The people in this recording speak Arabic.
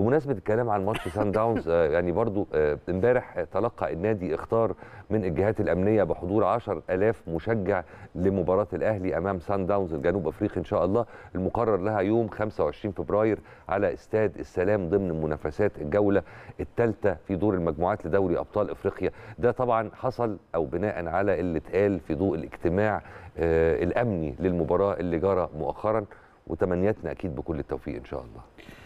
بمناسبه الكلام عن ماتش سان داونز آه، يعني برضو آه، امبارح تلقى النادي اختار من الجهات الامنيه بحضور 10000 مشجع لمباراه الاهلي امام سان داونز الجنوب افريقي ان شاء الله المقرر لها يوم 25 فبراير على استاد السلام ضمن منافسات الجوله الثالثه في دور المجموعات لدوري ابطال افريقيا ده طبعا حصل او بناء على اللي اتقال في ضوء الاجتماع آه، الامني للمباراه اللي جرى مؤخرا وتمنياتنا اكيد بكل التوفيق ان شاء الله